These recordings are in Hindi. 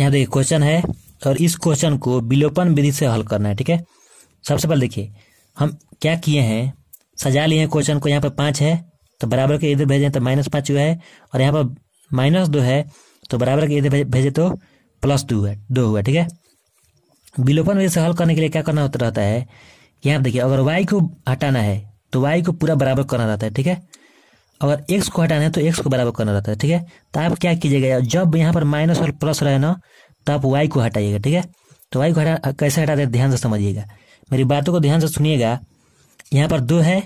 यहाँ देखिए क्वेश्चन है और इस क्वेश्चन को विलोपन विधि से हल करना है ठीक है सबसे पहले देखिए हम क्या किए हैं सजा लिए हैं क्वेश्चन को यहाँ पर पाँच है तो बराबर के इधर भेजें तो माइनस पाँच हुआ है और यहाँ पर माइनस दो है तो बराबर के इधर भेजे तो प्लस दो है दो हुआ ठीक है विलोपन विधि से हल करने के लिए क्या करना होता रहता है यहाँ देखिए अगर वाई को हटाना है तो वाई को पूरा बराबर करना रहता है ठीक है अगर एक्स को हटाना है तो एक्स को बराबर करना रहता है ठीक है तो आप क्या कीजिएगा जब यहाँ पर माइनस और प्लस रहे ना तो आप वाई को हटाइएगा ठीक है तो वाई को हटा कैसे हटाते हैं ध्यान से समझिएगा मेरी बातों को ध्यान से सुनिएगा यहाँ पर दो है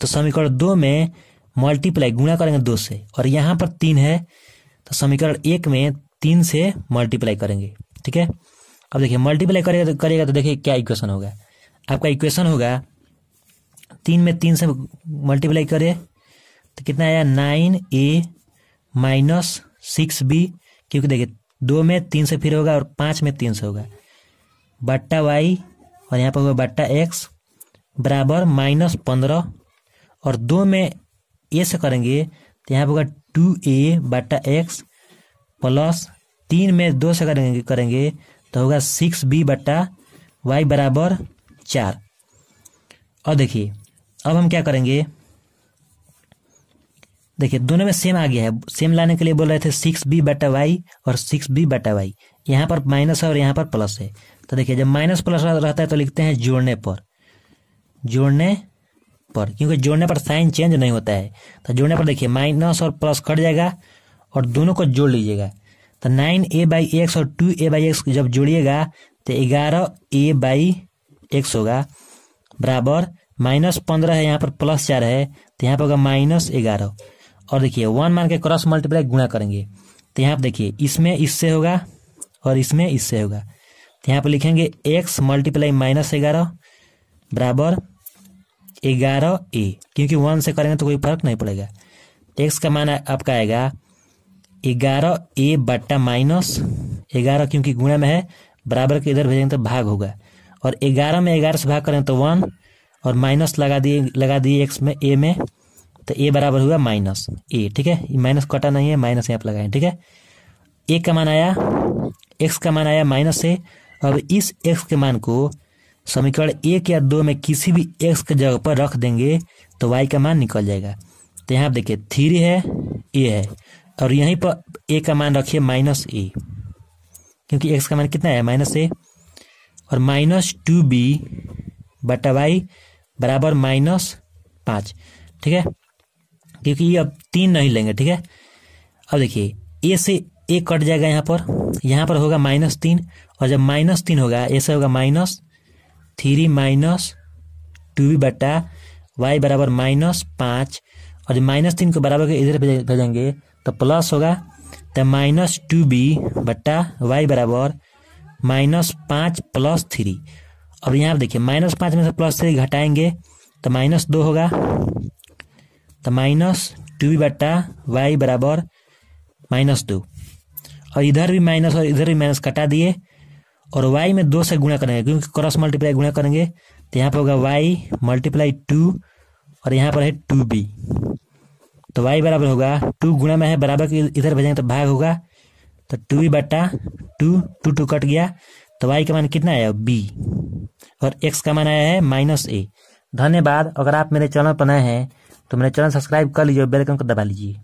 तो समीकरण दो में मल्टीप्लाई गुणा करेंगे दो से और यहाँ पर तीन है तो समीकरण एक में तीन से मल्टीप्लाई करेंगे ठीक है अब देखिए मल्टीप्लाई करेगा तो करेगा तो देखिए क्या इक्वेशन होगा आपका इक्वेशन होगा तीन में तीन से मल्टीप्लाई करिए तो कितना आया nine A minus six B क्योंकि देखिए दो में तीन से फिर होगा और पाँच में तीन से होगा बट्टा वाई और यहाँ पर होगा बट्टा एक्स बराबर माइनस पंद्रह और दो में ए से करेंगे तो यहाँ पर होगा टू ए बट्टा एक्स प्लस तीन में दो से करेंगे करेंगे तो होगा सिक्स बी बट्टा वाई बराबर चार और देखिए अब हम क्या करेंगे देखिए दोनों में सेम आ गया है सेम लाने के लिए बोल रहे थे सिक्स बी बटा वाई और सिक्स बी बटा वाई यहाँ पर माइनस है और यहाँ पर प्लस है तो देखिए जब माइनस प्लस रहता है तो लिखते हैं जोड़ने पर जोड़ने पर क्योंकि जोड़ने पर साइन चेंज नहीं होता है तो जोड़ने पर देखिए माइनस और प्लस कट जाएगा और दोनों को जोड़ लीजिएगा तो नाइन ए बाई एक्स और टू ए बाई एक्स जब जोड़िएगा तो ग्यारह ए बाई एक्स होगा बराबर माइनस पंद्रह है यहाँ पर प्लस चार है तो यहाँ पर होगा माइनस ग्यारह और देखिए वन मान के क्रॉस मल्टीप्लाई गुणा करेंगे तो यहाँ पर देखिए इसमें इससे होगा और इसमें इससे होगा तो यहाँ पर लिखेंगे एक्स मल्टीप्लाई माइनस ग्यारह बराबर ग्यारह ए क्योंकि वन से करेंगे तो कोई फर्क नहीं पड़ेगा एक्स का मान आपका आएगा ग्यारह ए बट्टा माइनस ग्यारह क्योंकि गुणा में है बराबर के इधर भेजेंगे तो भाग होगा और ग्यारह में ग्यारह से भाग करें तो वन और माइनस लगा दिए लगा दिए एक्स में ए में तो ए बराबर हुआ माइनस ए ठीक है माइनस कटा नहीं है माइनस यहाँ पर लगाए ठीक है ए का मान आया एक्स का मान आया माइनस ए अब इस एक्स के मान को समीकरण एक या दो में किसी भी एक्स के जगह पर रख देंगे तो वाई का मान निकल जाएगा तो यहाँ पर देखिए थ्री है ए है और यहीं पर ए का मान रखिए माइनस ए क्योंकि एक्स का मान कितना है माइनस ए और माइनस टू बी बटा वाई बराबर माइनस पाँच ठीक है क्योंकि ये अब तीन नहीं लेंगे ठीक है अब देखिए ए से ए कट जाएगा यहाँ पर यहाँ पर होगा माइनस तीन और जब माइनस तीन होगा ए से होगा minus three minus two B बटा वाई बराबर माइनस पाँच और जब माइनस तीन को बराबर के इधर भेजेंगे तो प्लस होगा तो माइनस टू बी बट्टा वाई बराबर माइनस पाँच प्लस थ्री अब यहाँ पर देखिए माइनस पाँच में से प्लस थ्री घटाएंगे तो माइनस दो होगा तो माइनस टू बट्टा वाई बराबर माइनस दो और इधर भी माइनस और इधर भी माइनस कटा दिए और वाई में दो से गुणा करेंगे क्योंकि क्रॉस मल्टीप्लाई गुणा करेंगे तो यहाँ पर होगा वाई मल्टीप्लाई टू और यहाँ पर है टू बी तो वाई बराबर होगा टू गुणा में है बराबर इधर भेजेंगे तो भाग होगा तो टू बी बट्टा टू टू टू कट गया तो वाई का मान कितना आया बी और एक्स का मान आया है माइनस ए धन्यवाद अगर आप मेरे चैनल पर नए हैं तो मेरा चैनल सब्सक्राइब कर लीजिए और को दबा लीजिए